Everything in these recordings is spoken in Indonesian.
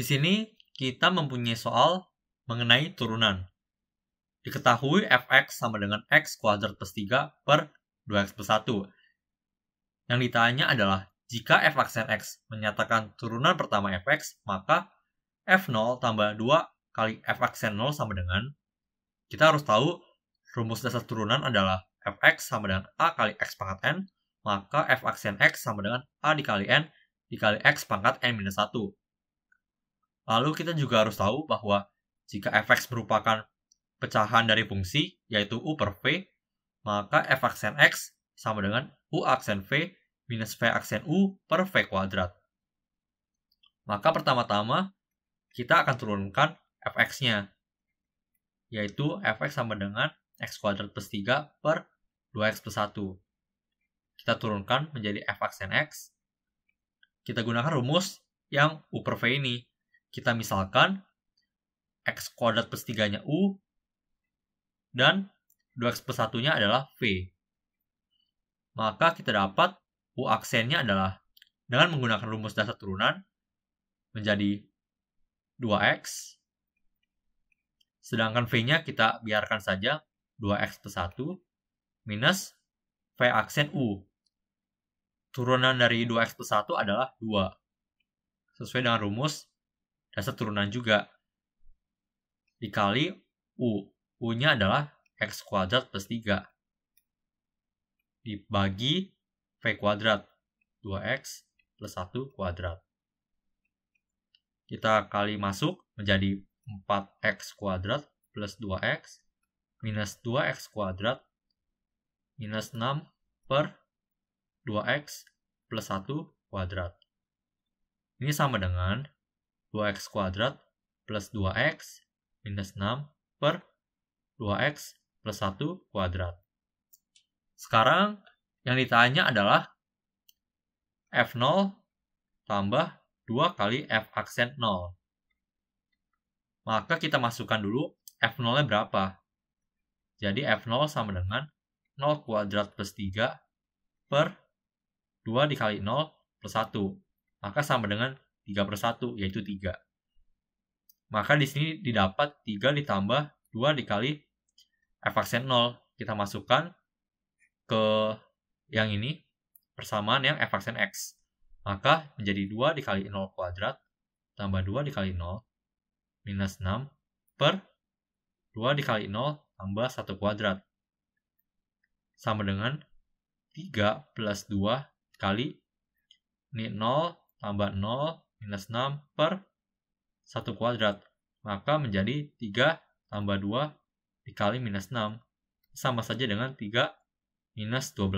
Di sini kita mempunyai soal mengenai turunan. Diketahui fx sama dengan x kuadrat plus 3 per 2x plus 1. Yang ditanya adalah, jika f aksen x menyatakan turunan pertama fx, maka f0 tambah 2 kali f aksen 0 sama dengan, kita harus tahu rumus dasar turunan adalah fx sama dengan a kali x pangkat n, maka f aksen x sama dengan a dikali n dikali x pangkat n minus 1 Lalu kita juga harus tahu bahwa jika fx merupakan pecahan dari fungsi, yaitu u per v, maka f aksen x sama dengan u aksen v minus v aksen u per v kuadrat. Maka pertama-tama kita akan turunkan fx-nya, yaitu fx sama dengan x kuadrat plus 3 per 2x plus 1. Kita turunkan menjadi f aksen x. Kita gunakan rumus yang u per v ini, kita misalkan x kuadrat plus 3-nya u, dan 2x plus 1-nya adalah v. Maka kita dapat u aksennya adalah dengan menggunakan rumus dasar turunan menjadi 2x, sedangkan v-nya kita biarkan saja 2x plus 1 minus v aksen u. Turunan dari 2x plus 1 adalah 2, sesuai dengan rumus dasar turunan juga dikali U. U-nya adalah X kuadrat plus 3. Dibagi V kuadrat. 2X plus 1 kuadrat. Kita kali masuk menjadi 4X kuadrat plus 2X minus 2X kuadrat minus 6 per 2X plus 1 kuadrat. Ini sama dengan 2x kuadrat plus 2x minus 6 per 2x plus 1 kuadrat. Sekarang yang ditanya adalah F0 tambah 2 kali F aksen 0. Maka kita masukkan dulu F0-nya berapa. Jadi F0 sama dengan 0 kuadrat plus 3 per 2 dikali 0 plus 1. Maka sama dengan 3 per 1, yaitu 3. Maka di sini didapat 3 ditambah 2 dikali f aksen 0. Kita masukkan ke yang ini, persamaan yang f aksen x. Maka menjadi 2 dikali 0 kuadrat, tambah 2 dikali 0, minus 6, per 2 dikali 0, tambah 1 kuadrat. Sama dengan 3 plus 2 kali ini 0 tambah 0 minus 6 per 1 kuadrat, maka menjadi 3 tambah 2 dikali minus 6, sama saja dengan 3 minus 12,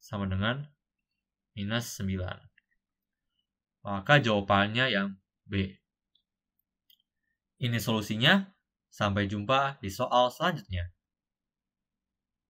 sama dengan minus 9. Maka jawabannya yang B. Ini solusinya, sampai jumpa di soal selanjutnya.